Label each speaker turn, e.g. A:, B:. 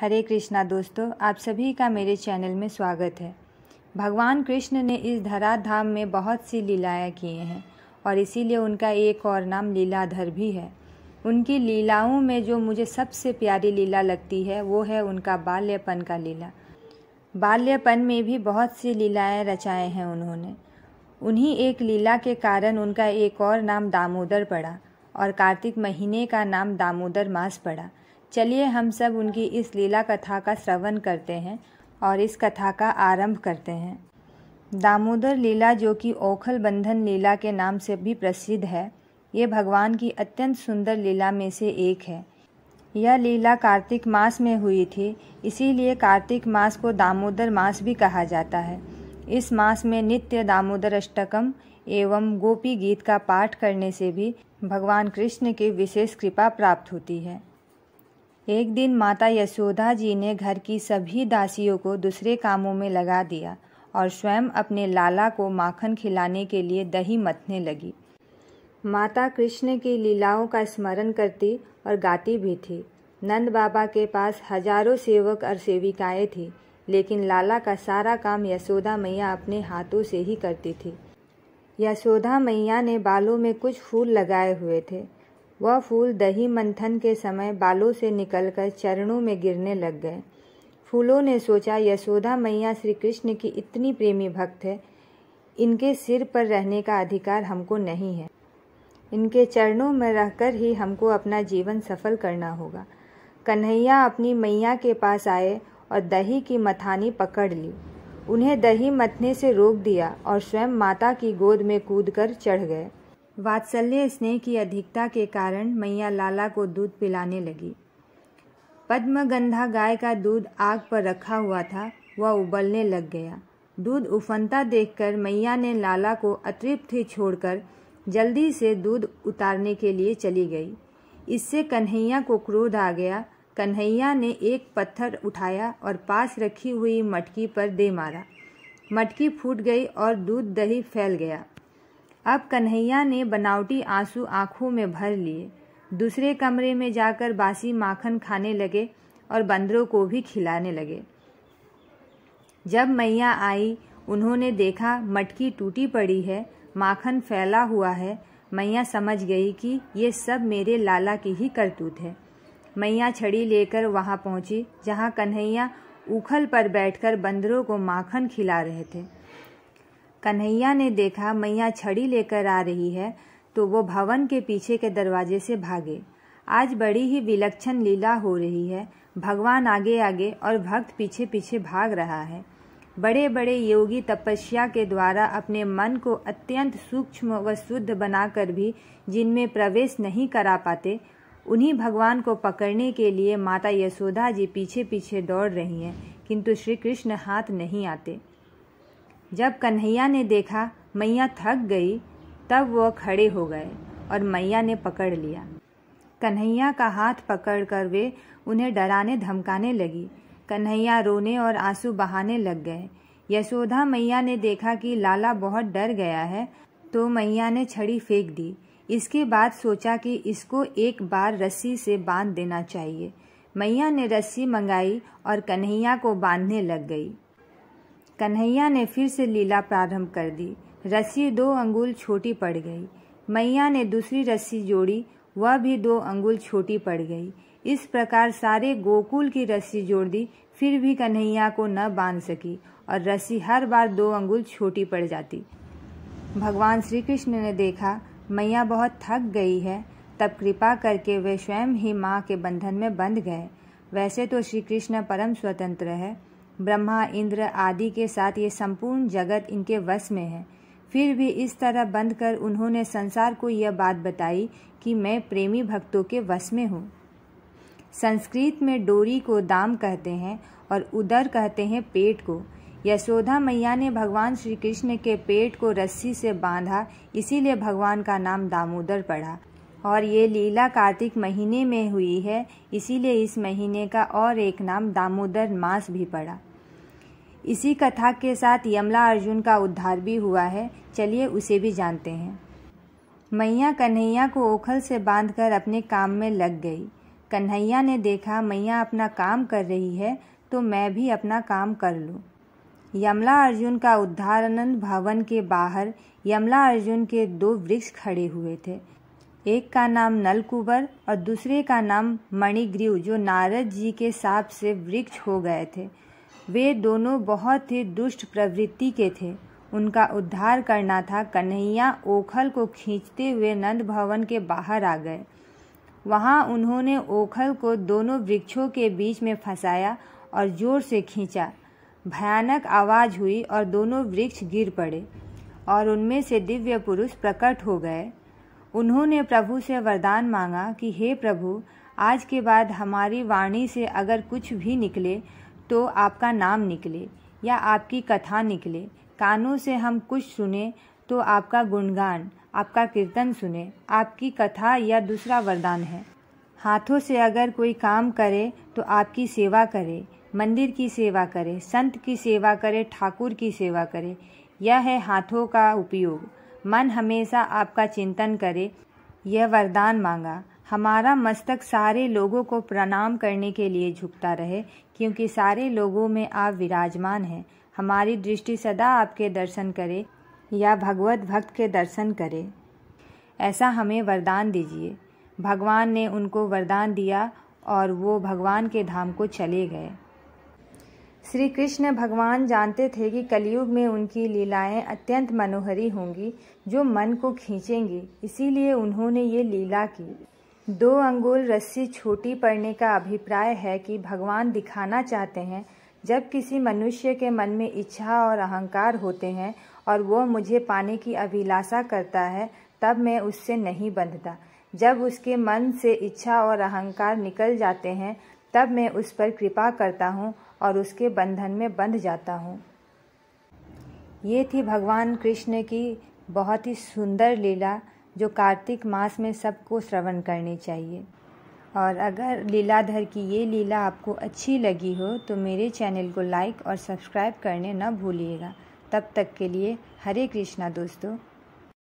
A: हरे कृष्णा दोस्तों आप सभी का मेरे चैनल में स्वागत है भगवान कृष्ण ने इस धरा धाम में बहुत सी लीलाएँ किए हैं और इसीलिए उनका एक और नाम लीलाधर भी है उनकी लीलाओं में जो मुझे सबसे प्यारी लीला लगती है वो है उनका बाल्यपन का लीला बाल्यपन में भी बहुत सी लीलाएं रचाए हैं उन्होंने उन्हीं एक लीला के कारण उनका एक और नाम दामोदर पड़ा और कार्तिक महीने का नाम दामोदर मास पड़ा चलिए हम सब उनकी इस लीला कथा का श्रवण करते हैं और इस कथा का आरंभ करते हैं दामोदर लीला जो कि ओखल बंधन लीला के नाम से भी प्रसिद्ध है ये भगवान की अत्यंत सुंदर लीला में से एक है यह लीला कार्तिक मास में हुई थी इसीलिए कार्तिक मास को दामोदर मास भी कहा जाता है इस मास में नित्य दामोदर अष्टकम एवं गोपी गीत का पाठ करने से भी भगवान कृष्ण की विशेष कृपा प्राप्त होती है एक दिन माता यशोदा जी ने घर की सभी दासियों को दूसरे कामों में लगा दिया और स्वयं अपने लाला को माखन खिलाने के लिए दही मथने लगी माता कृष्ण की लीलाओं का स्मरण करती और गाती भी थी नंद बाबा के पास हजारों सेवक और सेविकाएं थी लेकिन लाला का सारा काम यशोदा मैया अपने हाथों से ही करती थी यशोदा मैया ने बालों में कुछ फूल लगाए हुए थे वह फूल दही मंथन के समय बालों से निकलकर चरणों में गिरने लग गए फूलों ने सोचा यशोदा मैया श्री कृष्ण की इतनी प्रेमी भक्त है इनके सिर पर रहने का अधिकार हमको नहीं है इनके चरणों में रहकर ही हमको अपना जीवन सफल करना होगा कन्हैया अपनी मैया के पास आए और दही की मथानी पकड़ ली उन्हें दही मथने से रोक दिया और स्वयं माता की गोद में कूदकर चढ़ गए वात्सल्य स्नेह की अधिकता के कारण मैया लाला को दूध पिलाने लगी पद्मगंधा गाय का दूध आग पर रखा हुआ था वह उबलने लग गया दूध उफनता देखकर मैया ने लाला को अतृप्त ही छोड़कर जल्दी से दूध उतारने के लिए चली गई इससे कन्हैया को क्रोध आ गया कन्हैया ने एक पत्थर उठाया और पास रखी हुई मटकी पर दे मारा मटकी फूट गई और दूध दही फैल गया अब कन्हैया ने बनावटी आंसू आंखों में भर लिए दूसरे कमरे में जाकर बासी माखन खाने लगे और बंदरों को भी खिलाने लगे जब मैया आई उन्होंने देखा मटकी टूटी पड़ी है माखन फैला हुआ है मैया समझ गई कि ये सब मेरे लाला की ही करतूत है मैया छड़ी लेकर वहाँ पहुँची जहाँ कन्हैया उखल पर बैठकर बंदरों को माखन खिला रहे थे कन्हैया ने देखा मैया छड़ी लेकर आ रही है तो वो भवन के पीछे के दरवाजे से भागे आज बड़ी ही विलक्षण लीला हो रही है भगवान आगे आगे और भक्त पीछे पीछे भाग रहा है बड़े बड़े योगी तपस्या के द्वारा अपने मन को अत्यंत सूक्ष्म व शुद्ध बनाकर भी जिनमें प्रवेश नहीं करा पाते उन्हीं भगवान को पकड़ने के लिए माता यशोदा जी पीछे पीछे दौड़ रही हैं किंतु श्री कृष्ण हाथ नहीं आते जब कन्हैया ने देखा मैया थक गई तब वह खड़े हो गए और मैया ने पकड़ लिया कन्हैया का हाथ पकड़ कर वे उन्हें डराने धमकाने लगी कन्हैया रोने और आंसू बहाने लग गए यशोधा मैया ने देखा कि लाला बहुत डर गया है तो मैया ने छड़ी फेंक दी इसके बाद सोचा कि इसको एक बार रस्सी से बांध देना चाहिए मैया ने रस्सी मंगाई और कन्हैया को बांधने लग गई कन्हैया ने फिर से लीला प्रारंभ कर दी रस्सी दो अंगुल छोटी पड़ गई मैया ने दूसरी रस्सी जोड़ी वह भी दो अंगुल छोटी पड़ गई इस प्रकार सारे गोकुल की रस्सी जोड़ दी फिर भी कन्हैया को न बांध सकी और रस्सी हर बार दो अंगुल छोटी पड़ जाती भगवान श्री कृष्ण ने देखा मैया बहुत थक गई है तब कृपा करके वे स्वयं ही माँ के बंधन में बंध गए वैसे तो श्री कृष्ण परम स्वतंत्र है ब्रह्मा इंद्र आदि के साथ ये संपूर्ण जगत इनके वश में है फिर भी इस तरह बंद कर उन्होंने संसार को यह बात बताई कि मैं प्रेमी भक्तों के वश में हूँ संस्कृत में डोरी को दाम कहते हैं और उदर कहते हैं पेट को यशोधा मैया ने भगवान श्री कृष्ण के पेट को रस्सी से बांधा इसीलिए भगवान का नाम दामोदर पड़ा और ये लीला कार्तिक महीने में हुई है इसीलिए इस महीने का और एक नाम दामोदर मास भी पड़ा इसी कथा के साथ यमला अर्जुन का उद्धार भी हुआ है चलिए उसे भी जानते हैं मैया कन्हैया को ओखल से बांधकर अपने काम में लग गई कन्हैया ने देखा मैया अपना काम कर रही है तो मैं भी अपना काम कर लूँ यमला अर्जुन का उद्धारानंद भवन के बाहर यमला अर्जुन के दो वृक्ष खड़े हुए थे एक का नाम नलकुबर और दूसरे का नाम मणिग्रीव जो नारद जी के साप से वृक्ष हो गए थे वे दोनों बहुत ही दुष्ट प्रवृत्ति के थे उनका उद्धार करना था कन्हैया ओखल को खींचते हुए नंद भवन के बाहर आ गए वहाँ उन्होंने ओखल को दोनों वृक्षों के बीच में फंसाया और जोर से खींचा भयानक आवाज हुई और दोनों वृक्ष गिर पड़े और उनमें से दिव्य पुरुष प्रकट हो गए उन्होंने प्रभु से वरदान मांगा कि हे प्रभु आज के बाद हमारी वाणी से अगर कुछ भी निकले तो आपका नाम निकले या आपकी कथा निकले कानों से हम कुछ सुने तो आपका गुणगान आपका कीर्तन सुने आपकी कथा या दूसरा वरदान है हाथों से अगर कोई काम करे तो आपकी सेवा करे मंदिर की सेवा करे संत की सेवा करे ठाकुर की सेवा करे यह है हाथों का उपयोग मन हमेशा आपका चिंतन करे यह वरदान मांगा हमारा मस्तक सारे लोगों को प्रणाम करने के लिए झुकता रहे क्योंकि सारे लोगों में आप विराजमान हैं हमारी दृष्टि सदा आपके दर्शन करे या भगवत भक्त के दर्शन करे ऐसा हमें वरदान दीजिए भगवान ने उनको वरदान दिया और वो भगवान के धाम को चले गए श्री कृष्ण भगवान जानते थे कि कलयुग में उनकी लीलाएं अत्यंत मनोहरी होंगी जो मन को खींचेंगी इसीलिए उन्होंने ये लीला की दो अंगुल रस्सी छोटी पड़ने का अभिप्राय है कि भगवान दिखाना चाहते हैं जब किसी मनुष्य के मन में इच्छा और अहंकार होते हैं और वो मुझे पाने की अभिलाषा करता है तब मैं उससे नहीं बंधता जब उसके मन से इच्छा और अहंकार निकल जाते हैं तब मैं उस पर कृपा करता हूँ और उसके बंधन में बंध जाता हूँ ये थी भगवान कृष्ण की बहुत ही सुंदर लीला जो कार्तिक मास में सबको श्रवण करनी चाहिए और अगर लीलाधर की ये लीला आपको अच्छी लगी हो तो मेरे चैनल को लाइक और सब्सक्राइब करने न भूलिएगा तब तक के लिए हरे कृष्णा दोस्तों